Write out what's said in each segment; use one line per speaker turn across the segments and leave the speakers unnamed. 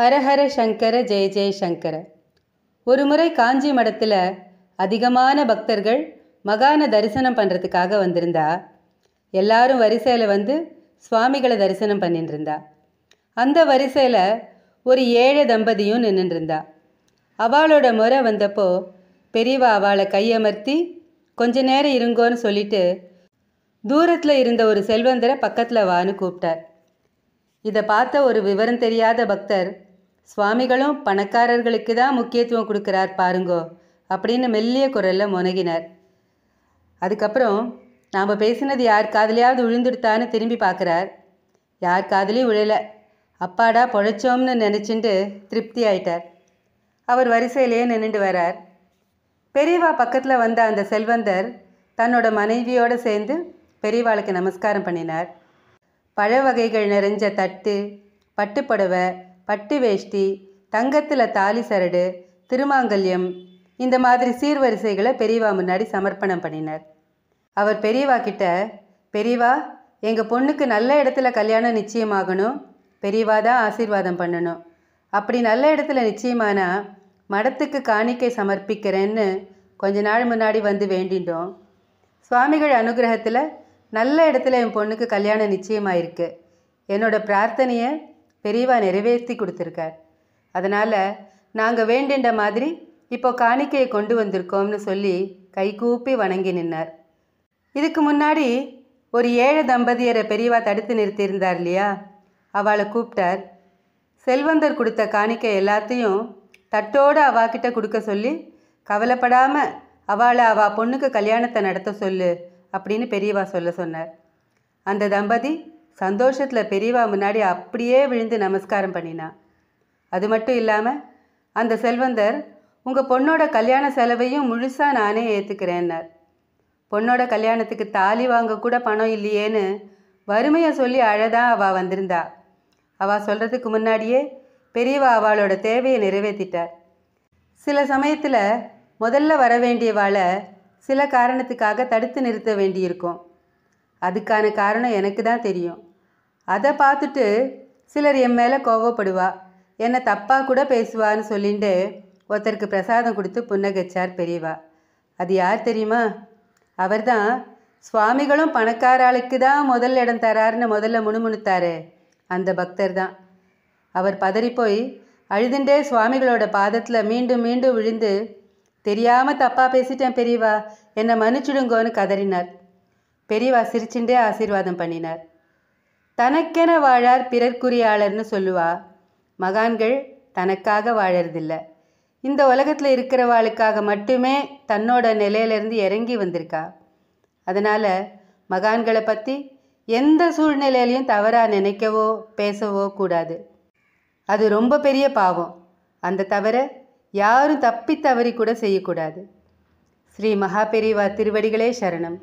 ஹரஹர சங்கர ஜெய ஜெய சங்கர ஒரு முறை காஞ்சி மடத்தில் அதிகமான பக்தர்கள் மகான தரிசனம் பண்ணுறதுக்காக வந்திருந்தா எல்லாரும் வரிசையில் வந்து சுவாமிகளை தரிசனம் பண்ணிட்டுருந்தா அந்த வரிசையில் ஒரு ஏழை தம்பதியும் நின்றுருந்தா அவளோட முறை வந்தப்போ பெரியவா அவளை கையமர்த்தி கொஞ்ச நேரம் இருங்கோன்னு சொல்லிட்டு தூரத்தில் இருந்த ஒரு செல்வந்தரை பக்கத்தில் வான்னு கூப்பிட்டார் இதை பார்த்த ஒரு விவரம் தெரியாத பக்தர் சுவாமிகளும் பணக்காரர்களுக்கு தான் முக்கியத்துவம் கொடுக்குறார் பாருங்கோ அப்படின்னு மெல்லிய குரலில் முனகினார் அதுக்கப்புறம் நாம் பேசினது யார் காதலியாவது விழுந்துடுத்தான்னு திரும்பி பார்க்குறார் யார் காதலையும் விழலை அப்பாடா பொழைச்சோம்னு நினச்சிட்டு திருப்தி ஆயிட்டார் அவர் வரிசையிலேயே நின்றுட்டு வரார் பெரியவா பக்கத்தில் வந்த அந்த செல்வந்தர் தன்னோட மனைவியோடு சேர்ந்து பெரியவாளுக்கு நமஸ்காரம் பண்ணினார் பழ வகைகள் நிறைஞ்ச தட்டு பட்டுப்புடவை பட்டு வேஷ்டி தங்கத்தில் தாலி சரடு திருமாங்கல்யம் இந்த மாதிரி சீர்வரிசைகளை பெரியவா முன்னாடி சமர்ப்பணம் பண்ணினார் அவர் பெரியவா கிட்ட பெரியவா எங்கள் பொண்ணுக்கு நல்ல இடத்துல கல்யாணம் நிச்சயமாகணும் பெரியவா தான் ஆசீர்வாதம் பண்ணணும் அப்படி நல்ல இடத்துல நிச்சயமானா மடத்துக்கு காணிக்கை சமர்ப்பிக்கிறேன்னு கொஞ்ச நாள் முன்னாடி வந்து வேண்டிட்டோம் சுவாமிகள் அனுகிரகத்தில் நல்ல இடத்துல என் பொண்ணுக்கு கல்யாணம் நிச்சயமாயிருக்கு என்னோடய பிரார்த்தனையை பெரியவா நிறைவேற்றி கொடுத்துருக்கார் அதனால் நாங்கள் வேண்டின்ற மாதிரி இப்போ காணிக்கையை கொண்டு வந்திருக்கோம்னு சொல்லி கைகூப்பி வணங்கி நின்னார் இதுக்கு முன்னாடி ஒரு ஏழை தம்பதியரை பெரியவா தடுத்து நிறுத்தியிருந்தார் இல்லையா அவளை கூப்பிட்டார் செல்வந்தர் கொடுத்த காணிக்கை எல்லாத்தையும் தட்டோடு அவாக்கிட்ட கொடுக்க சொல்லி கவலைப்படாமல் அவளை அவள் பொண்ணுக்கு கல்யாணத்தை நடத்த சொல்லு அப்படின்னு பெரியவா சொல்ல சொன்னார் அந்த தம்பதி சந்தோஷத்தில் பெரியவா முன்னாடி அப்படியே விழுந்து நமஸ்காரம் பண்ணினா அது மட்டும் இல்லாமல் அந்த செல்வந்தர் உங்கள் பொண்ணோட கல்யாண செலவையும் முழுசாக நானே ஏற்றுக்கிறேன்னார் பொண்ணோட கல்யாணத்துக்கு தாலி வாங்க கூட பணம் இல்லையேன்னு வறுமையை சொல்லி அழதான் அவள் வந்திருந்தா அவள் சொல்கிறதுக்கு முன்னாடியே பெரியவா அவளோட தேவையை நிறைவேற்றிட்டார் சில சமயத்தில் முதல்ல வர வேண்டியவாளை சில காரணத்துக்காக தடுத்து நிறுத்த வேண்டியிருக்கோம் அதுக்கான காரணம் எனக்கு தான் தெரியும் அதை பார்த்துட்டு சிலர் என் மேலே கோவப்படுவா என்னை தப்பாக கூட பேசுவான்னு சொல்லிட்டு ஒருத்தருக்கு பிரசாதம் கொடுத்து புன்னகைச்சார் பெரியவா அது யார் தெரியுமா அவர் தான் சுவாமிகளும் பணக்கார ஆளுக்கு தான் முதல் இடம் தராருன்னு முதல்ல முணுமுணுத்தாரு அந்த பக்தர் தான் அவர் பதறி போய் அழுதுண்டே சுவாமிகளோட பாதத்தில் மீண்டும் மீண்டும் விழுந்து தெரியாமல் தப்பாக பேசிட்டேன் பெரியவா என்னை மன்னிச்சுடுங்கோன்னு கதறினார் பெரியவா சிரிச்சுண்டே ஆசீர்வாதம் பண்ணினார் தனக்கென வாழார் பிறர்க்குரியாளர்னு சொல்லுவா மகான்கள் தனக்காக வாழறதில்ல இந்த உலகத்தில் இருக்கிறவாளுக்காக மட்டுமே தன்னோட நிலையிலேருந்து இறங்கி வந்திருக்கா அதனால் மகான்களை பற்றி எந்த சூழ்நிலையிலையும் தவறாக நினைக்கவோ பேசவோ கூடாது அது ரொம்ப பெரிய பாவம் அந்த தவிர யாரும் தப்பி தவறி கூட செய்யக்கூடாது ஸ்ரீ மகாபெரிவா திருவடிகளே சரணம்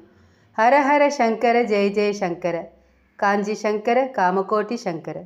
ஹரஹர சங்கர ஜெய ஜெய சங்கர काजी शंकर कामकोटि शंकर